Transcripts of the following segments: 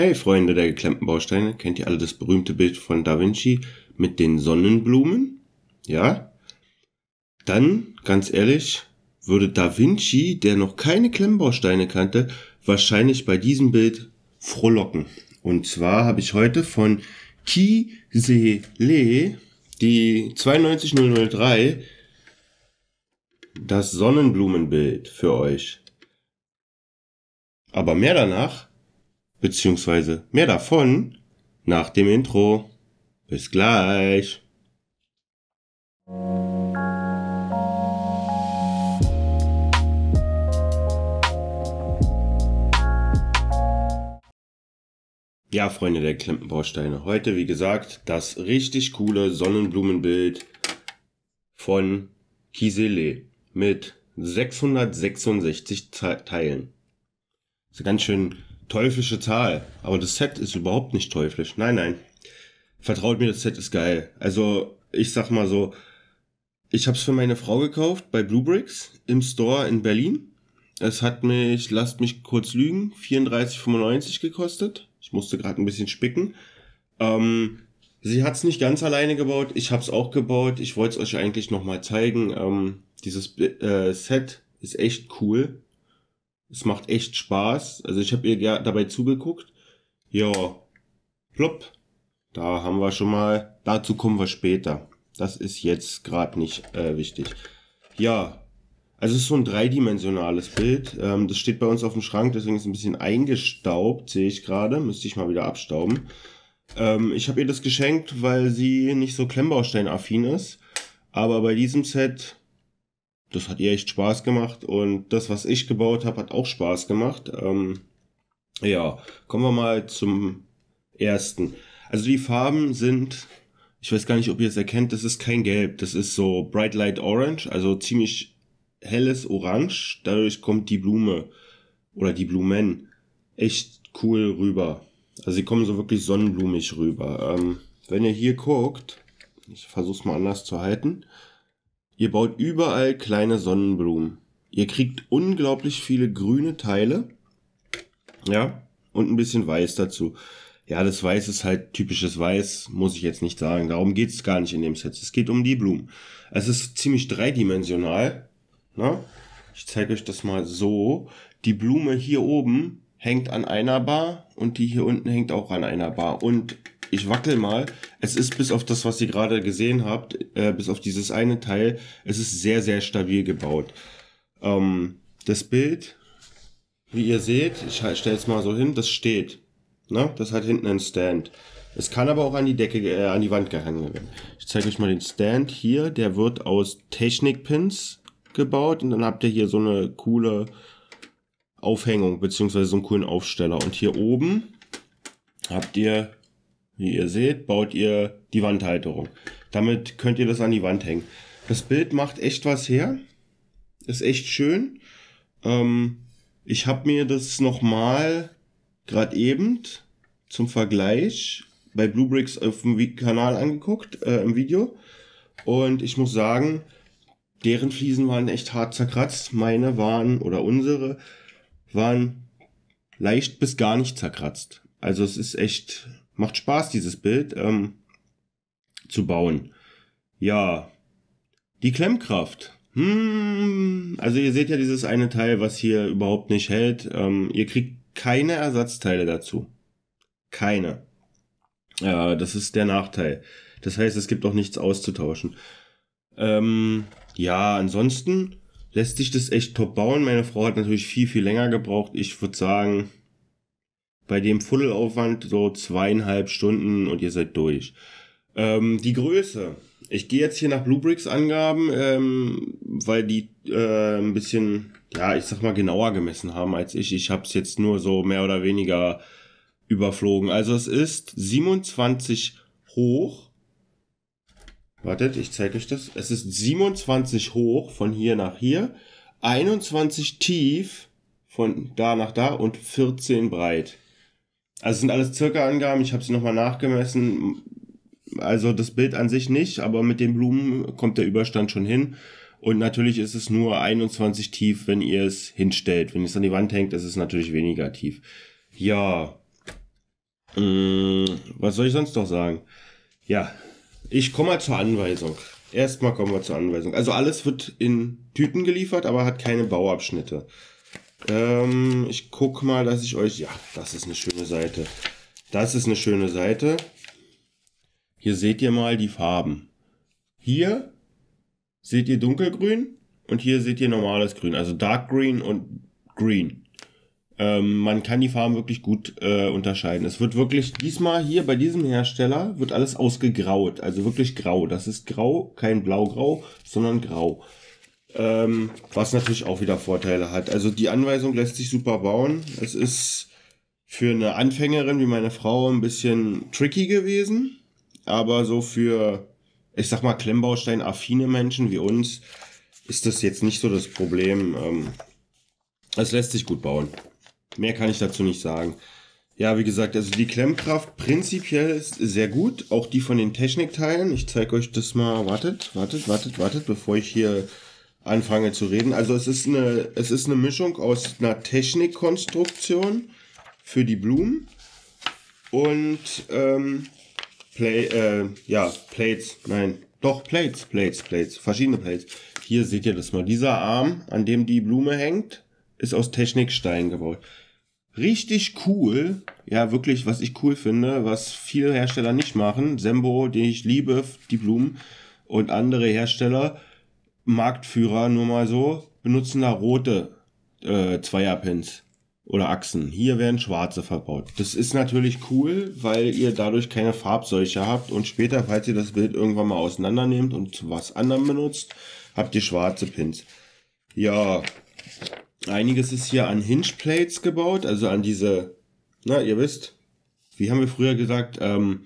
Hey Freunde der geklemmten Bausteine, kennt ihr alle das berühmte Bild von Da Vinci mit den Sonnenblumen? Ja? Dann, ganz ehrlich, würde Da Vinci, der noch keine Klemmbausteine kannte, wahrscheinlich bei diesem Bild frohlocken. Und zwar habe ich heute von Ki Se Kisele die 92003 das Sonnenblumenbild für euch. Aber mehr danach beziehungsweise mehr davon nach dem Intro. Bis gleich. Ja, Freunde der Klempenbausteine, heute wie gesagt das richtig coole Sonnenblumenbild von Kisele mit 666 Teilen. Das ist ganz schön teuflische Zahl. Aber das Set ist überhaupt nicht teuflisch. Nein, nein. Vertraut mir, das Set ist geil. Also, ich sag mal so, ich hab's für meine Frau gekauft bei Bluebricks im Store in Berlin. Es hat mich, lasst mich kurz lügen, 34,95 gekostet. Ich musste gerade ein bisschen spicken. Ähm, sie hat es nicht ganz alleine gebaut. Ich habe es auch gebaut. Ich wollte es euch eigentlich nochmal zeigen. Ähm, dieses äh, Set ist echt cool. Es macht echt Spaß. Also ich habe ihr ja dabei zugeguckt. Ja, plopp. Da haben wir schon mal. Dazu kommen wir später. Das ist jetzt gerade nicht äh, wichtig. Ja, also es ist so ein dreidimensionales Bild. Ähm, das steht bei uns auf dem Schrank, deswegen ist es ein bisschen eingestaubt, sehe ich gerade. Müsste ich mal wieder abstauben. Ähm, ich habe ihr das geschenkt, weil sie nicht so Klemmbausteinaffin ist. Aber bei diesem Set das hat ihr echt Spaß gemacht und das, was ich gebaut habe, hat auch Spaß gemacht. Ähm, ja, kommen wir mal zum ersten. Also die Farben sind, ich weiß gar nicht, ob ihr es erkennt, das ist kein Gelb, das ist so Bright Light Orange, also ziemlich helles Orange. Dadurch kommt die Blume oder die Blumen echt cool rüber. Also sie kommen so wirklich sonnenblumig rüber. Ähm, wenn ihr hier guckt, ich versuche es mal anders zu halten. Ihr baut überall kleine Sonnenblumen. Ihr kriegt unglaublich viele grüne Teile. Ja, und ein bisschen Weiß dazu. Ja, das Weiß ist halt typisches Weiß, muss ich jetzt nicht sagen. Darum geht es gar nicht in dem Set. Es geht um die Blumen. Es ist ziemlich dreidimensional. Na? Ne? Ich zeige euch das mal so. Die Blume hier oben hängt an einer Bar und die hier unten hängt auch an einer Bar. Und ich wackel mal. Es ist bis auf das, was ihr gerade gesehen habt, äh, bis auf dieses eine Teil, es ist sehr, sehr stabil gebaut. Ähm, das Bild, wie ihr seht, ich halt, stelle es mal so hin, das steht. Ne? Das hat hinten einen Stand. Es kann aber auch an die Decke, äh, an die Wand gehangen werden. Ich zeige euch mal den Stand hier. Der wird aus Technikpins gebaut und dann habt ihr hier so eine coole Aufhängung beziehungsweise so einen coolen Aufsteller. Und hier oben habt ihr wie ihr seht, baut ihr die Wandhalterung. Damit könnt ihr das an die Wand hängen. Das Bild macht echt was her. Ist echt schön. Ähm, ich habe mir das nochmal gerade eben zum Vergleich bei Bluebricks auf dem Kanal angeguckt, äh, im Video. Und ich muss sagen, deren Fliesen waren echt hart zerkratzt. Meine waren, oder unsere, waren leicht bis gar nicht zerkratzt. Also es ist echt macht Spaß, dieses Bild ähm, zu bauen. Ja, die Klemmkraft. Hm, also ihr seht ja dieses eine Teil, was hier überhaupt nicht hält. Ähm, ihr kriegt keine Ersatzteile dazu. Keine. Ja, das ist der Nachteil. Das heißt, es gibt auch nichts auszutauschen. Ähm, ja, ansonsten lässt sich das echt top bauen. Meine Frau hat natürlich viel, viel länger gebraucht. Ich würde sagen, bei dem Fuddelaufwand so zweieinhalb Stunden und ihr seid durch. Ähm, die Größe. Ich gehe jetzt hier nach Bluebricks Angaben, ähm, weil die äh, ein bisschen, ja, ich sag mal genauer gemessen haben als ich. Ich habe es jetzt nur so mehr oder weniger überflogen. Also es ist 27 hoch. Wartet, ich zeige euch das. Es ist 27 hoch von hier nach hier, 21 tief von da nach da und 14 breit. Also es sind alles Circa-Angaben, ich habe sie nochmal nachgemessen. Also das Bild an sich nicht, aber mit den Blumen kommt der Überstand schon hin. Und natürlich ist es nur 21 tief, wenn ihr es hinstellt. Wenn ihr es an die Wand hängt, ist es natürlich weniger tief. Ja. Mm, was soll ich sonst noch sagen? Ja, ich komme mal zur Anweisung. Erstmal kommen wir zur Anweisung. Also alles wird in Tüten geliefert, aber hat keine Bauabschnitte. Ähm, ich guck mal, dass ich euch. Ja, das ist eine schöne Seite. Das ist eine schöne Seite. Hier seht ihr mal die Farben. Hier seht ihr dunkelgrün und hier seht ihr normales Grün, also Dark Green und Green. Ähm, man kann die Farben wirklich gut äh, unterscheiden. Es wird wirklich diesmal hier bei diesem Hersteller wird alles ausgegraut, also wirklich grau. Das ist grau, kein blaugrau, sondern grau. Ähm, was natürlich auch wieder Vorteile hat. Also die Anweisung lässt sich super bauen. Es ist für eine Anfängerin wie meine Frau ein bisschen tricky gewesen, aber so für, ich sag mal, Klemmbaustein-affine Menschen wie uns ist das jetzt nicht so das Problem. Ähm, es lässt sich gut bauen. Mehr kann ich dazu nicht sagen. Ja, wie gesagt, also die Klemmkraft prinzipiell ist sehr gut, auch die von den Technikteilen. Ich zeige euch das mal. Wartet, wartet, wartet, wartet, bevor ich hier anfange zu reden. Also es ist eine, es ist eine Mischung aus einer Technikkonstruktion für die Blumen und ähm, Play, äh, ja, Plates, nein, doch Plates, Plates, Plates, verschiedene Plates. Hier seht ihr das mal. Dieser Arm, an dem die Blume hängt, ist aus Technikstein gebaut. Richtig cool, ja wirklich, was ich cool finde, was viele Hersteller nicht machen. Sembo, den ich liebe, die Blumen und andere Hersteller, Marktführer, nur mal so, benutzen da rote äh, Zweierpins oder Achsen. Hier werden schwarze verbaut. Das ist natürlich cool, weil ihr dadurch keine Farbseuche habt und später, falls ihr das Bild irgendwann mal auseinandernehmt und zu was anderem benutzt, habt ihr schwarze Pins. Ja, einiges ist hier an Hinge Plates gebaut, also an diese, na, ihr wisst, wie haben wir früher gesagt, ähm,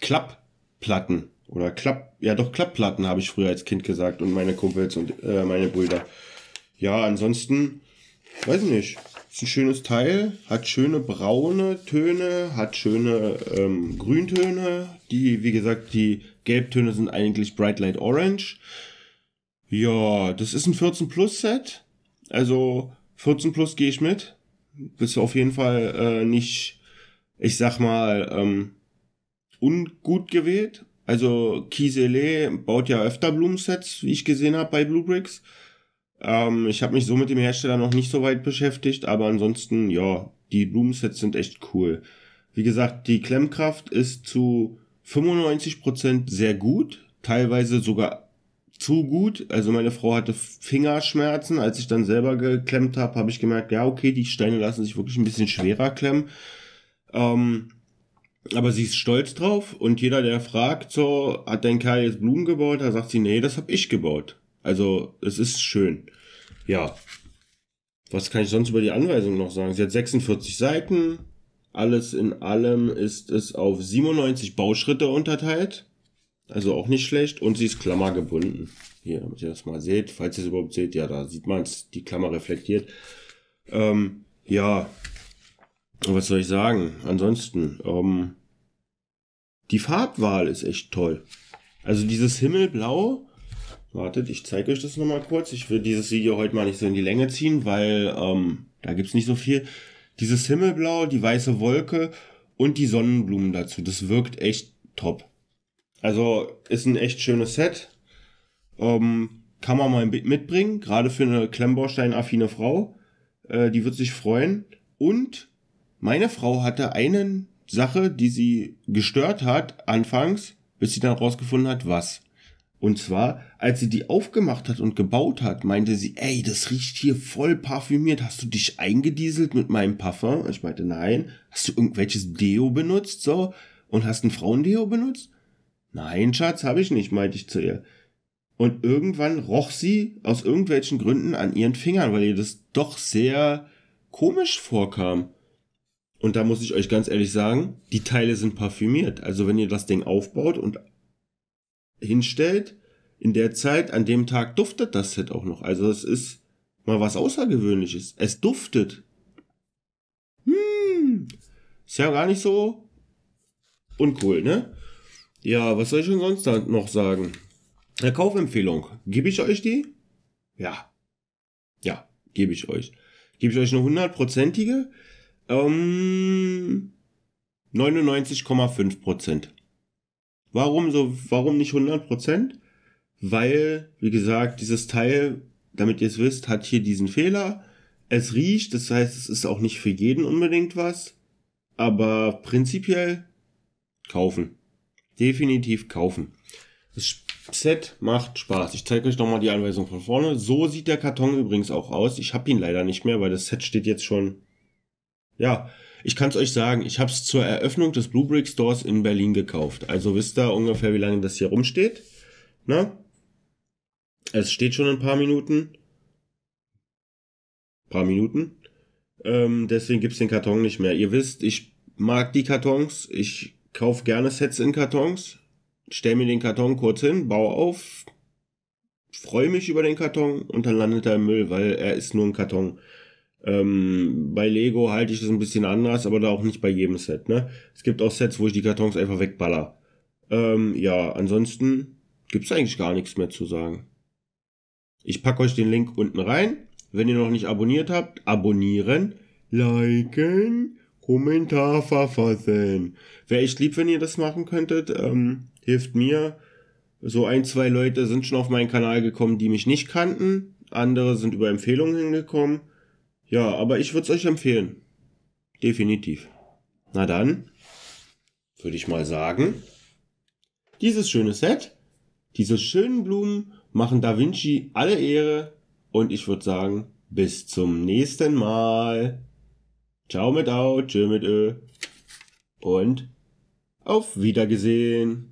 Klappplatten. Oder Klapp, ja doch, Klappplatten habe ich früher als Kind gesagt und meine Kumpels und äh, meine Brüder. Ja, ansonsten, weiß ich nicht. Ist ein schönes Teil, hat schöne braune Töne, hat schöne ähm, Grüntöne. Die, wie gesagt, die Gelbtöne sind eigentlich Bright Light Orange. Ja, das ist ein 14 Plus Set. Also 14 Plus gehe ich mit. Bist du auf jeden Fall äh, nicht, ich sag mal, ähm, ungut gewählt. Also Kisele baut ja öfter Blumensets, wie ich gesehen habe bei Blue Bricks. Ähm, ich habe mich so mit dem Hersteller noch nicht so weit beschäftigt, aber ansonsten, ja, die Blumensets sind echt cool. Wie gesagt, die Klemmkraft ist zu 95% sehr gut, teilweise sogar zu gut. Also meine Frau hatte Fingerschmerzen. Als ich dann selber geklemmt habe, habe ich gemerkt, ja, okay, die Steine lassen sich wirklich ein bisschen schwerer klemmen. Ähm, aber sie ist stolz drauf und jeder, der fragt, so, hat dein Kerl jetzt Blumen gebaut? Da sagt sie, nee, das hab ich gebaut. Also, es ist schön. Ja. Was kann ich sonst über die Anweisung noch sagen? Sie hat 46 Seiten. Alles in allem ist es auf 97 Bauschritte unterteilt. Also auch nicht schlecht. Und sie ist klammergebunden. Hier, damit ihr das mal seht. Falls ihr es überhaupt seht, ja, da sieht man es. Die Klammer reflektiert. Ähm, ja, was soll ich sagen? Ansonsten, ähm, die Farbwahl ist echt toll. Also dieses Himmelblau. Wartet, ich zeige euch das nochmal kurz. Ich will dieses Video heute mal nicht so in die Länge ziehen, weil ähm, da gibt's nicht so viel. Dieses Himmelblau, die weiße Wolke und die Sonnenblumen dazu. Das wirkt echt top. Also ist ein echt schönes Set. Ähm, kann man mal mitbringen, gerade für eine Klemmbaustein-affine Frau. Äh, die wird sich freuen. Und meine Frau hatte einen Sache, die sie gestört hat, anfangs, bis sie dann rausgefunden hat, was. Und zwar, als sie die aufgemacht hat und gebaut hat, meinte sie, ey, das riecht hier voll parfümiert. Hast du dich eingedieselt mit meinem Parfum? Und Ich meinte, nein. Hast du irgendwelches Deo benutzt, so? Und hast ein Frauendeo benutzt? Nein, Schatz, habe ich nicht, meinte ich zu ihr. Und irgendwann roch sie aus irgendwelchen Gründen an ihren Fingern, weil ihr das doch sehr komisch vorkam. Und da muss ich euch ganz ehrlich sagen, die Teile sind parfümiert. Also wenn ihr das Ding aufbaut und hinstellt, in der Zeit, an dem Tag duftet das Set auch noch. Also es ist mal was Außergewöhnliches. Es duftet. Hm. Ist ja gar nicht so uncool, ne? Ja, was soll ich denn sonst noch sagen? Eine Kaufempfehlung. Gebe ich euch die? Ja. Ja, gebe ich euch. Gebe ich euch eine hundertprozentige? Ähm, 99,5 Prozent. Warum so, warum nicht 100 Prozent? Weil, wie gesagt, dieses Teil, damit ihr es wisst, hat hier diesen Fehler. Es riecht, das heißt, es ist auch nicht für jeden unbedingt was. Aber prinzipiell kaufen. Definitiv kaufen. Das Set macht Spaß. Ich zeige euch nochmal die Anweisung von vorne. So sieht der Karton übrigens auch aus. Ich habe ihn leider nicht mehr, weil das Set steht jetzt schon ja, ich kann es euch sagen, ich habe es zur Eröffnung des Blue Brick Stores in Berlin gekauft. Also wisst ihr ungefähr, wie lange das hier rumsteht. Na? Ne? Es steht schon ein paar Minuten. Paar Minuten. Ähm, deswegen gibt es den Karton nicht mehr. Ihr wisst, ich mag die Kartons. Ich kaufe gerne Sets in Kartons. Stell mir den Karton kurz hin, baue auf, freue mich über den Karton und dann landet er im Müll, weil er ist nur ein Karton. Ähm, bei Lego halte ich das ein bisschen anders, aber da auch nicht bei jedem Set. Ne? Es gibt auch Sets, wo ich die Kartons einfach wegballer. Ähm, ja, ansonsten gibt es eigentlich gar nichts mehr zu sagen. Ich packe euch den Link unten rein. Wenn ihr noch nicht abonniert habt, abonnieren, liken, Kommentar verfassen. Wäre echt lieb, wenn ihr das machen könntet. Ähm, hilft mir. So ein, zwei Leute sind schon auf meinen Kanal gekommen, die mich nicht kannten. Andere sind über Empfehlungen hingekommen. Ja, aber ich würde es euch empfehlen. Definitiv. Na dann, würde ich mal sagen, dieses schöne Set, diese schönen Blumen machen Da Vinci alle Ehre und ich würde sagen, bis zum nächsten Mal. Ciao mit Au, tschö mit Ö und auf Wiedergesehen.